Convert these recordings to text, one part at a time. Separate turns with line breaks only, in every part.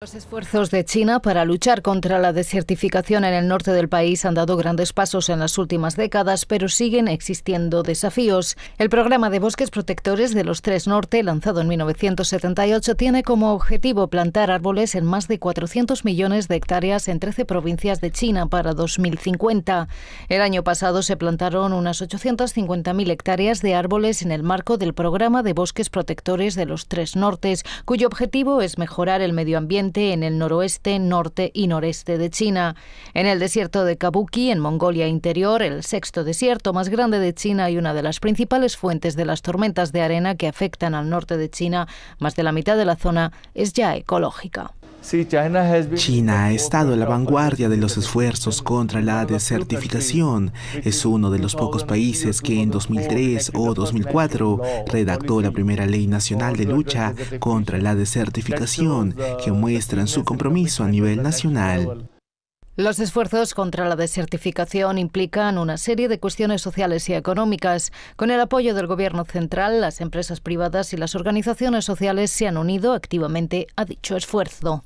Los esfuerzos de China para luchar contra la desertificación en el norte del país han dado grandes pasos en las últimas décadas, pero siguen existiendo desafíos. El programa de bosques protectores de los Tres Norte, lanzado en 1978, tiene como objetivo plantar árboles en más de 400 millones de hectáreas en 13 provincias de China para 2050. El año pasado se plantaron unas 850.000 hectáreas de árboles en el marco del programa de bosques protectores de los Tres Nortes, cuyo objetivo es mejorar el medio ambiente en el noroeste, norte y noreste de China. En el desierto de Kabuki, en Mongolia Interior, el sexto desierto más grande de China y una de las principales fuentes de las tormentas de arena que afectan al norte de China, más de la mitad de la zona es ya ecológica.
China ha estado a la vanguardia de los esfuerzos contra la desertificación. Es uno de los pocos países que en 2003 o 2004 redactó la primera ley nacional de lucha contra la desertificación que muestra su compromiso a nivel nacional.
Los esfuerzos contra la desertificación implican una serie de cuestiones sociales y económicas. Con el apoyo del Gobierno central, las empresas privadas y las organizaciones sociales se han unido activamente a dicho esfuerzo.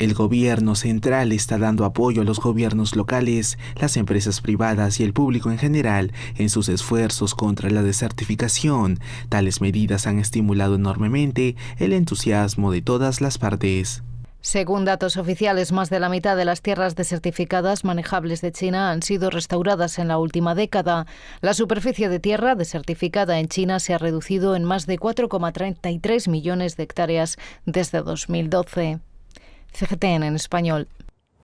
El gobierno central está dando apoyo a los gobiernos locales, las empresas privadas y el público en general en sus esfuerzos contra la desertificación. Tales medidas han estimulado enormemente el entusiasmo de todas las partes.
Según datos oficiales, más de la mitad de las tierras desertificadas manejables de China han sido restauradas en la última década. La superficie de tierra desertificada en China se ha reducido en más de 4,33 millones de hectáreas desde 2012. CGTN en español.